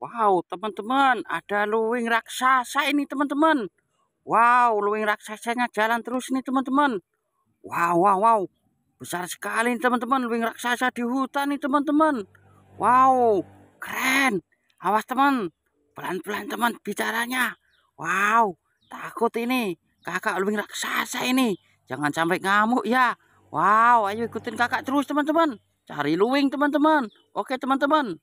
Wow, teman-teman, ada luwing raksasa ini, teman-teman. Wow, luwing raksasanya jalan terus ini, teman-teman. Wow, wow, wow. Besar sekali teman-teman. Luwing raksasa di hutan ini, teman-teman. Wow, keren. Awas, teman. Pelan-pelan, teman, bicaranya. Wow, takut ini. Kakak luwing raksasa ini. Jangan sampai ngamuk ya. Wow, ayo ikutin kakak terus, teman-teman. Cari luwing, teman-teman. Oke, teman-teman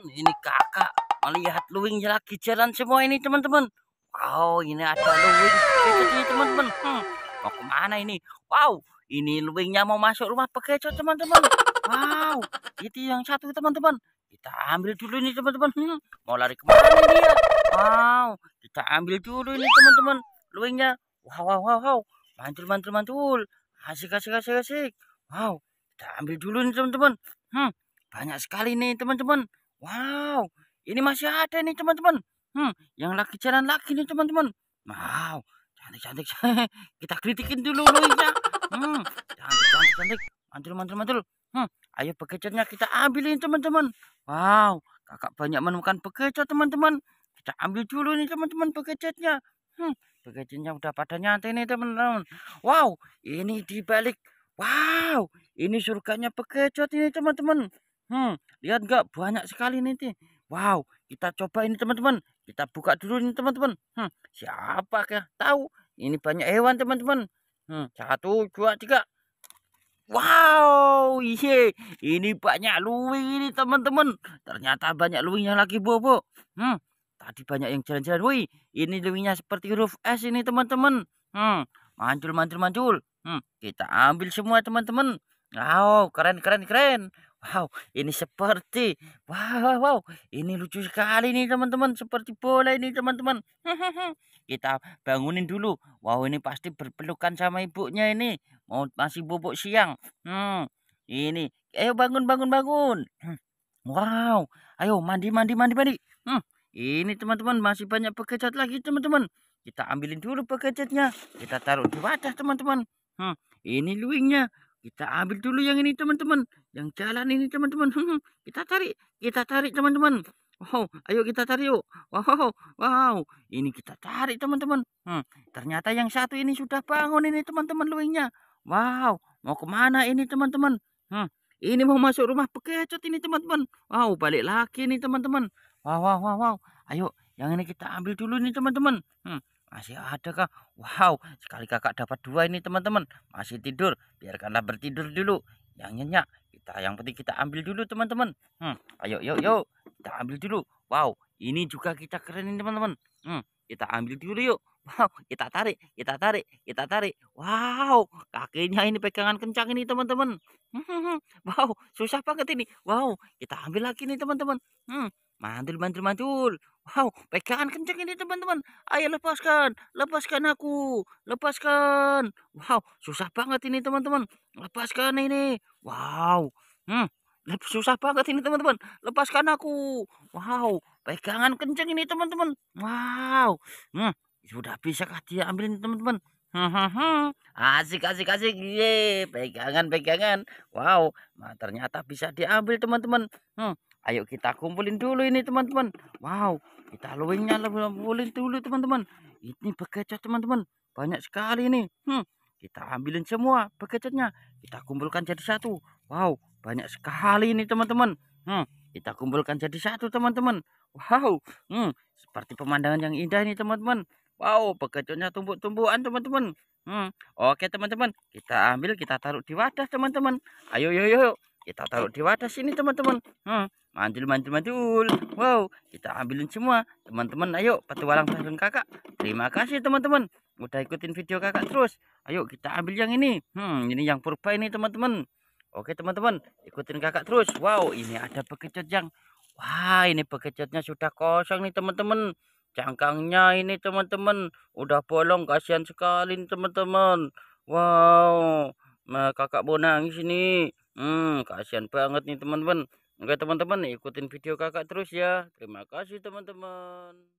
ini kakak melihat luwingnya lagi jalan semua ini teman-teman wow ini ada luwing ini teman-teman hmm, mau kemana ini wow ini luwingnya mau masuk rumah pekerja teman-teman wow itu yang satu teman-teman kita ambil dulu ini teman-teman hmm, mau lari kemana ini dia wow kita ambil dulu ini teman-teman luwingnya wow wow wow, wow. mantul mantul mantul asik asik asik asik wow kita ambil dulu ini teman-teman hmm, banyak sekali nih teman-teman Wow, ini masih ada nih teman-teman. Hmm, yang lagi jalan lagi nih teman-teman. Wow, cantik-cantik. Kita kritikin dulu luinya. Hmm, cantik-cantik. Mantul, mantul, mantul. Hmm, ayo bekecotnya kita ambilin teman-teman. Wow, kakak banyak menemukan bekecot teman-teman. Kita ambil dulu nih teman-teman bekecotnya. Hmm, bekecotnya udah pada nyantai nih teman-teman. Wow, ini dibalik. Wow, ini surganya bekecot ini teman-teman. Hmm, lihat nggak banyak sekali nih. Tih. Wow, kita coba ini teman-teman. Kita buka dulu ini teman-teman. Hmm, siapa kah? Tahu? Ini banyak hewan teman-teman. Hmm, satu, dua, tiga. Wow, iye, ini banyak luwing ini teman-teman. Ternyata banyak luwingnya yang lagi bobo. Hmm, tadi banyak yang jalan-jalan. Woi, ini luwingnya seperti huruf S ini teman-teman. Hmm, manjul manjul manjul. Hmm, kita ambil semua teman-teman. Wow, keren, keren, keren. Wow, ini seperti wow wow, wow. ini lucu sekali nih teman-teman, seperti bola ini teman-teman. Kita bangunin dulu. Wow, ini pasti berpelukan sama ibunya ini. Mau masih bubuk siang. Hmm, ini. Ayo bangun bangun bangun. Wow, ayo mandi mandi mandi mandi. Hmm, ini teman-teman masih banyak bekecat lagi teman-teman. Kita ambilin dulu bekecatnya. Kita taruh di wadah teman-teman. Hmm, ini luingnya. Kita ambil dulu yang ini teman-teman. Yang jalan ini teman-teman. kita tarik. Kita tarik teman-teman. Wow, oh, ayo kita tarik yuk. Wow, wow. Ini kita tarik teman-teman. Hmm, ternyata yang satu ini sudah bangun ini teman-teman luingnya. Wow, mau kemana ini teman-teman? Hmm, ini mau masuk rumah pekecot ini teman-teman. Wow, balik lagi ini teman-teman. Wow, wow, wow, wow. Ayo, yang ini kita ambil dulu ini teman-teman. Hmm, masih ada kah? Wow, sekali kakak dapat dua ini teman-teman. Masih tidur, biarkanlah bertidur dulu. Yang nyenyak, kita yang penting kita ambil dulu teman-teman. Hmm, ayo, yuk, yuk. Kita ambil dulu. Wow, ini juga kita kerenin teman-teman. Hmm, kita ambil dulu yuk. Wow, kita tarik, kita tarik, kita tarik. Wow, kakinya ini pegangan kencang ini teman-teman. Hmm, wow, susah banget ini. Wow, kita ambil lagi nih teman-teman. Hmm, mantul, mantul, mantul. Wow, pegangan kenceng ini teman-teman. Ayo lepaskan, lepaskan aku, lepaskan. Wow, susah banget ini teman-teman. Lepaskan ini. Wow, hmm, susah banget ini teman-teman. Lepaskan aku. Wow, pegangan kenceng ini teman-teman. Wow, hmm, sudah bisakah dia ini teman-teman? Hahaha, asik asik asik, ye, pegangan pegangan. Wow, nah, ternyata bisa diambil teman-teman. Hmm, Ayo kita kumpulin dulu ini teman-teman. Wow, kita lalu kumpulin dulu teman-teman. Ini bekecot teman-teman. Banyak sekali ini. Hmm, kita ambilin semua bekecotnya. Kita kumpulkan jadi satu. Wow, banyak sekali ini teman-teman. Hmm, kita kumpulkan jadi satu teman-teman. Wow, hmm, seperti pemandangan yang indah ini teman-teman. Wow, bekecotnya tumbuh-tumbuhan teman-teman. Hmm, oke teman-teman, kita ambil kita taruh di wadah teman-teman. Ayo, yo, yo, kita taruh di wadah sini teman-teman. Hmm mantul mantul mantul wow kita ambilin semua teman-teman ayo petualang tahun kakak terima kasih teman-teman udah ikutin video kakak terus ayo kita ambil yang ini hmm ini yang purba ini teman-teman oke teman-teman ikutin kakak terus wow ini ada bekecot yang wah ini bekecotnya sudah kosong nih teman-teman cangkangnya ini teman-teman udah bolong kasihan sekali teman-teman wow nah, kakak mau nangis ini hmm kasihan banget nih teman-teman Oke teman-teman ikutin video kakak terus ya. Terima kasih teman-teman.